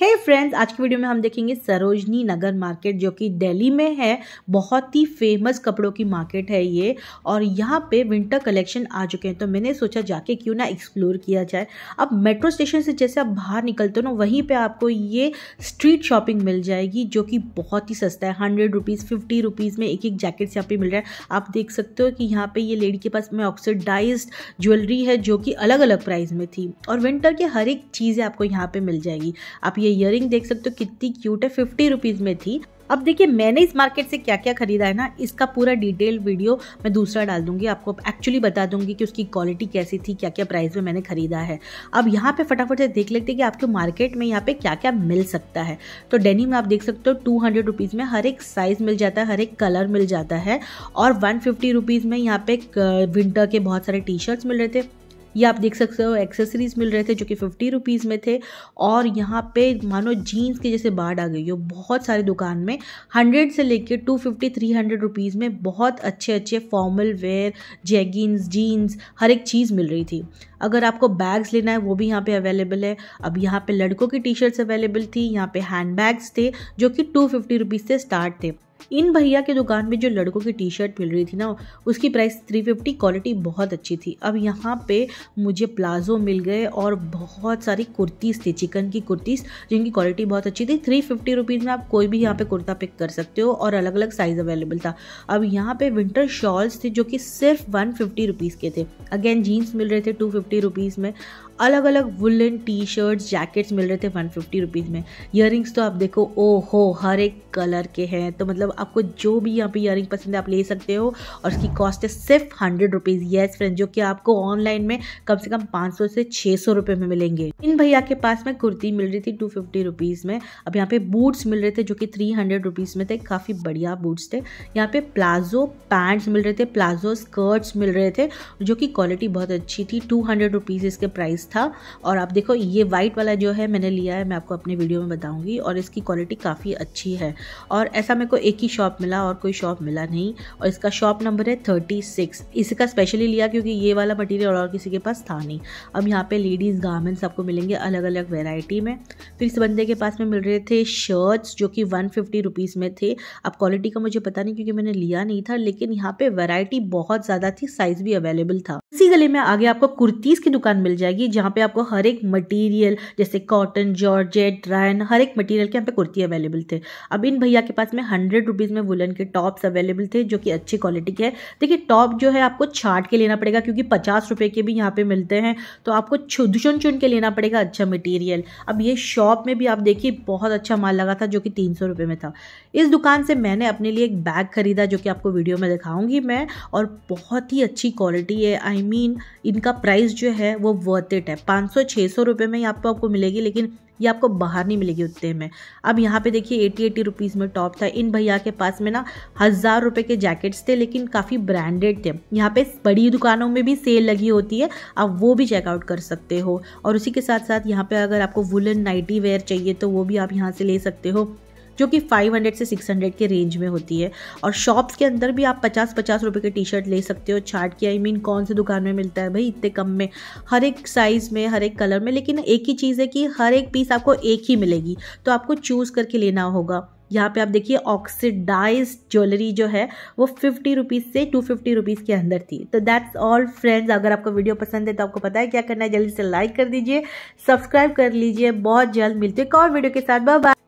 हे hey friends आज की video में हम देखेंगे सरोजनी नगर मार्केट जो कि दिल्ली में है बहुत ही फेमस कपड़ों की मार्केट है ये और यहाँ पे विंटर कलेक्शन आ चुके हैं तो मैंने सोचा जाके क्यों ना एक्सप्लोर किया जाए अब मेट्रो स्टेशन से जैसे आप बाहर निकलते हो ना वहीं पे आपको ये स्ट्रीट शॉपिंग मिल जाएगी जो कि बहुत ही सस्ता है हंड्रेड रुपीज़ फिफ्टी रुपीज़ में एक एक जैकेट यहाँ पर मिल रहा है आप देख सकते हो कि यहाँ पर ये लेडी के पास में ऑक्सीडाइज ज्वेलरी है जो कि अलग अलग प्राइस में थी और विंटर की हर एक चीज़ें आपको यहाँ पर मिल जाएगी आप ये इयर देख सकते हो कितनी क्यूट है फिफ्टी रुपीज़ में थी अब देखिए मैंने इस मार्केट से क्या क्या खरीदा है ना इसका पूरा डिटेल वीडियो मैं दूसरा डाल दूंगी आपको एक्चुअली बता दूंगी कि उसकी क्वालिटी कैसी थी क्या क्या प्राइस में मैंने खरीदा है अब यहाँ पे फटाफट से देख लेते हैं कि आपको मार्केट में यहाँ पे क्या क्या मिल सकता है तो डेनिम आप देख सकते हो टू हंड्रेड में हर एक साइज़ मिल जाता है हर एक कलर मिल जाता है और वन फिफ्टी में यहाँ पे विंटर के बहुत सारे टी शर्ट्स मिल रहे थे ये आप देख सकते हो एक्सेसरीज़ मिल रहे थे जो कि फिफ्टी रुपीज़ में थे और यहाँ पे मानो जीन्स की जैसे बाढ़ आ गई हो बहुत सारी दुकान में हंड्रेड से लेके two fifty three hundred rupees में बहुत अच्छे अच्छे फॉर्मल वेयर जैगिन्स जीन्स हर एक चीज़ मिल रही थी अगर आपको बैग्स लेना है वो भी यहाँ पे अवेलेबल है अब यहाँ पे लड़कों की टी शर्ट्स अवेलेबल थी यहाँ पे हैंड बैग्स थे जो कि टू फिफ्टी रुपीज़ से स्टार्ट थे इन भैया के दुकान में जो लड़कों की टी शर्ट मिल रही थी ना उसकी प्राइस थ्री फिफ्टी क्वालिटी बहुत अच्छी थी अब यहाँ पे मुझे प्लाजो मिल गए और बहुत सारी कुर्तीस थी चिकन की कुर्तीस जिनकी क्वालिटी बहुत अच्छी थी थ्री फिफ्टी रुपीज़ में आप कोई भी यहाँ पे कुर्ता पिक कर सकते हो और अलग अलग साइज़ अवेलेबल था अब यहाँ पे विंटर शॉल्स थे जो कि सिर्फ वन फिफ्टी रुपीज़ के थे अगेन जीन्स मिल रहे थे टू फिफ्टी रुपीज़ में अलग अलग वुलन टी शर्ट्स जैकेट्स मिल रहे थे वन फिफ्टी रुपीज़ में इयर तो आप देखो ओ हो हर एक कलर के हैं तो मतलब आपको जो भी यहाँ पे इयर पसंद है आप ले सकते हो और उसकी कॉस्ट है सिर्फ हंड्रेड रुपीज़ येस फ्रेंड जो कि आपको ऑनलाइन में कम से कम पाँच सौ से छः सौ रुपये में मिलेंगे इन भैया के पास में कुर्ती मिल रही थी टू फिफ्टी रुपीज़ में अब यहाँ पे बूट्स मिल रहे थे जो कि थ्री हंड्रेड रुपीज़ में थे काफ़ी बढ़िया बूट्स थे यहाँ पे प्लाजो पैंट्स मिल रहे थे प्लाजो स्कर्ट्स मिल रहे थे जो कि क्वालिटी बहुत अच्छी थी टू हंड्रेड रुपीज़ इसके प्राइस प्राइस था और आप देखो ये वाइट वाला जो है मैंने लिया है मैं आपको अपने वीडियो में बताऊंगी और इसकी क्वालिटी काफ़ी अच्छी है और ऐसा मेरे को एक ही शॉप मिला और कोई शॉप मिला नहीं और इसका शॉप नंबर है थर्टी सिक्स इसका स्पेशली लिया क्योंकि ये वाला मटीरियल और किसी के पास था नहीं अब यहाँ पे लेडीज़ गारमेंट्स आपको मिलेंगे अलग अलग वेराइटी में फिर इस बंदे के पास में मिल रहे थे शर्ट्स जो कि वन फिफ्टी में थे अब क्वालिटी का मुझे पता नहीं क्योंकि मैंने लिया नहीं था लेकिन यहाँ पे वेराइटी बहुत ज़्यादा थी साइज़ भी अवेलेबल था इसी गले में आगे आपको कुर्तीज़ की दुकान मिल जाएगी जहाँ पे आपको हर एक मटेरियल जैसे कॉटन जॉर्जेट ड्रायन हर एक मटेरियल के यहाँ पे कुर्ती अवेलेबल थे अब इन भैया के पास में हंड्रेड रुपीज़ में वुलन के टॉप्स अवेलेबल थे जो कि अच्छी क्वालिटी के है देखिए टॉप जो है आपको छाट के लेना पड़ेगा क्योंकि पचास रुपये के भी यहाँ पे मिलते हैं तो आपको चुन चुन के लेना पड़ेगा अच्छा मटीरियल अब ये शॉप में भी आप देखिए बहुत अच्छा माल लगा था जो कि तीन सौ में था इस दुकान से मैंने अपने लिए एक बैग खरीदा जो कि आपको वीडियो में दिखाऊंगी मैं और बहुत ही अच्छी क्वालिटी है आई I मीन mean, इनका प्राइस जो है वो वर्थ इट मार्केट है 500 सौ रुपये में ही आपको आपको मिलेगी लेकिन ये आपको बाहर नहीं मिलेगी उतने में अब यहाँ पे देखिए एटी एटी रुपीज़ में टॉप था इन भैया के पास में ना हज़ार रुपये के जैकेट्स थे लेकिन काफ़ी ब्रांडेड थे यहाँ पे बड़ी दुकानों में भी सेल लगी होती है आप वो भी चेकआउट कर सकते हो और उसी के साथ साथ यहाँ पे अगर आपको वुलन नाइटी वेयर चाहिए तो वो भी आप यहाँ से ले सकते हो जो कि 500 से 600 के रेंज में होती है और शॉप्स के अंदर भी आप पचास पचास रुपये के टी शर्ट ले सकते हो छाट की आई मीन कौन से दुकान में मिलता है भाई इतने कम में हर एक साइज़ में हर एक कलर में लेकिन एक ही चीज़ है कि हर एक पीस आपको एक ही मिलेगी तो आपको चूज़ करके लेना होगा यहाँ पे आप देखिए ऑक्सीडाइज ज्वेलरी जो है वो फिफ्टी रुपीज़ से टू फिफ्टी रुपीज़ के अंदर थी तो दैट्स ऑल फ्रेंड्स अगर आपको वीडियो पसंद है तो आपको पता है क्या करना है जल्दी से लाइक कर दीजिए सब्सक्राइब कर लीजिए बहुत जल्द मिलते हैं और वीडियो के साथ बाय